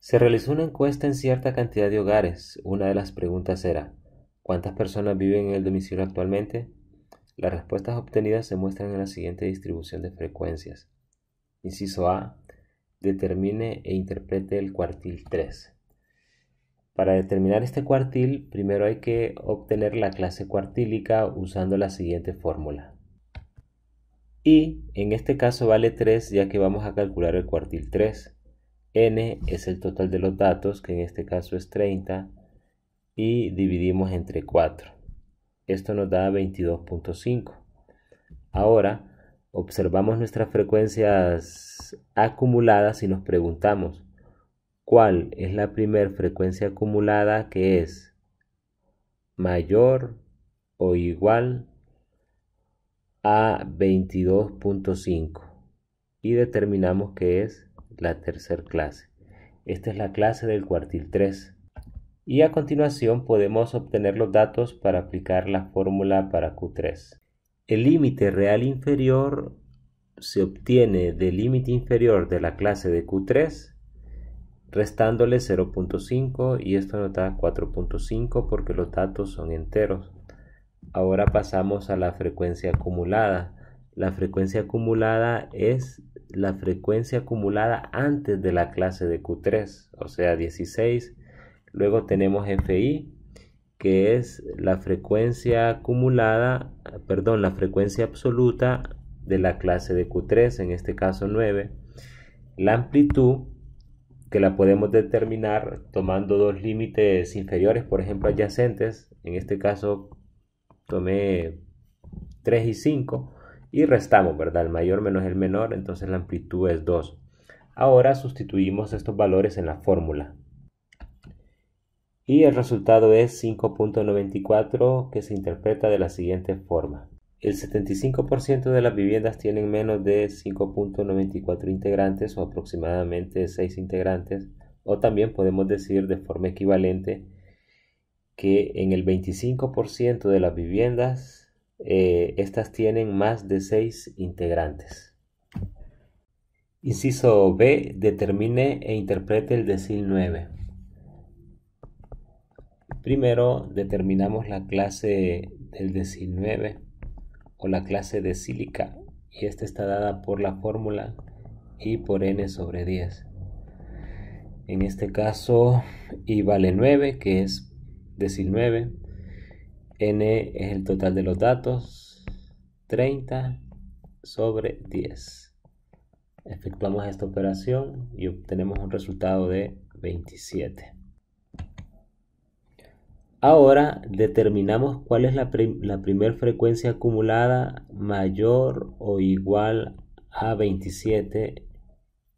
Se realizó una encuesta en cierta cantidad de hogares. Una de las preguntas era, ¿cuántas personas viven en el domicilio actualmente? Las respuestas obtenidas se muestran en la siguiente distribución de frecuencias. Inciso A. Determine e interprete el cuartil 3. Para determinar este cuartil, primero hay que obtener la clase cuartílica usando la siguiente fórmula. Y en este caso vale 3 ya que vamos a calcular el cuartil 3 n es el total de los datos, que en este caso es 30, y dividimos entre 4. Esto nos da 22.5. Ahora, observamos nuestras frecuencias acumuladas y nos preguntamos, ¿cuál es la primera frecuencia acumulada que es mayor o igual a 22.5? Y determinamos que es la tercera clase. Esta es la clase del cuartil 3. Y a continuación podemos obtener los datos para aplicar la fórmula para Q3. El límite real inferior se obtiene del límite inferior de la clase de Q3 restándole 0.5 y esto nos da 4.5 porque los datos son enteros. Ahora pasamos a la frecuencia acumulada. La frecuencia acumulada es la frecuencia acumulada antes de la clase de Q3, o sea 16. Luego tenemos FI, que es la frecuencia acumulada, perdón, la frecuencia absoluta de la clase de Q3, en este caso 9. La amplitud, que la podemos determinar tomando dos límites inferiores, por ejemplo, adyacentes. En este caso tomé 3 y 5 y restamos, ¿verdad? El mayor menos el menor, entonces la amplitud es 2. Ahora sustituimos estos valores en la fórmula. Y el resultado es 5.94 que se interpreta de la siguiente forma. El 75% de las viviendas tienen menos de 5.94 integrantes o aproximadamente 6 integrantes. O también podemos decir de forma equivalente que en el 25% de las viviendas eh, estas tienen más de 6 integrantes. Inciso B. Determine e interprete el decil 9. Primero determinamos la clase del decil 9 o la clase sílica y esta está dada por la fórmula y por n sobre 10. En este caso y vale 9 que es decil 9 n es el total de los datos, 30 sobre 10. Efectuamos esta operación y obtenemos un resultado de 27. Ahora determinamos cuál es la, primera frecuencia acumulada mayor o igual a 27.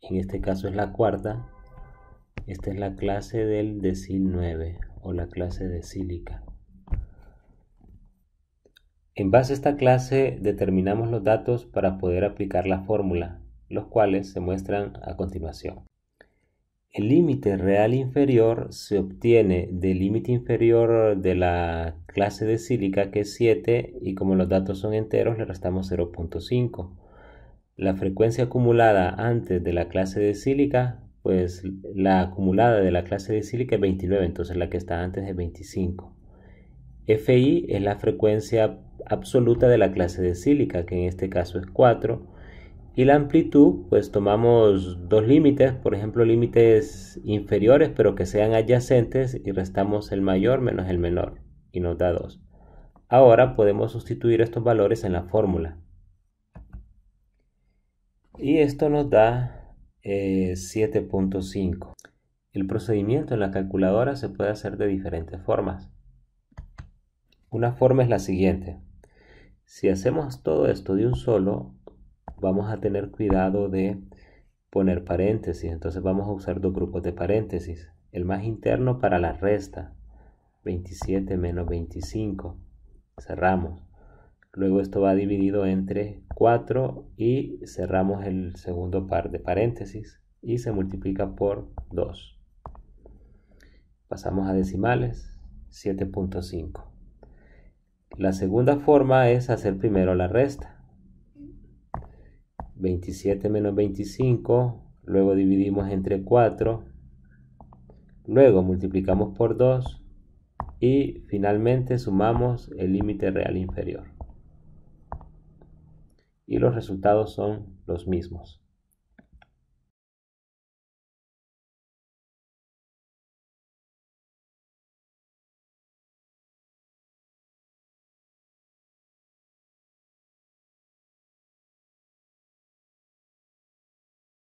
En este caso es la cuarta. Esta es la clase del decil 9 o la clase de sílica. En base a esta clase determinamos los datos para poder aplicar la fórmula, los cuales se muestran a continuación. El límite real inferior se obtiene del límite inferior de la clase de sílica que es 7 y como los datos son enteros le restamos 0.5. La frecuencia acumulada antes de la clase de sílica, pues la acumulada de la clase de sílica es 29, entonces la que está antes es 25. FI es la frecuencia absoluta de la clase de sílica, que en este caso es 4. Y la amplitud, pues tomamos dos límites, por ejemplo, límites inferiores pero que sean adyacentes y restamos el mayor menos el menor y nos da 2. Ahora podemos sustituir estos valores en la fórmula. Y esto nos da 7.5. Eh, el procedimiento en la calculadora se puede hacer de diferentes formas. Una forma es la siguiente. Si hacemos todo esto de un solo, vamos a tener cuidado de poner paréntesis. Entonces vamos a usar dos grupos de paréntesis. El más interno para la resta. 27 menos 25. Cerramos. Luego esto va dividido entre 4 y cerramos el segundo par de paréntesis y se multiplica por 2. Pasamos a decimales. 7.5. La segunda forma es hacer primero la resta. 27 menos 25, luego dividimos entre 4, luego multiplicamos por 2 y finalmente sumamos el límite real inferior. Y los resultados son los mismos.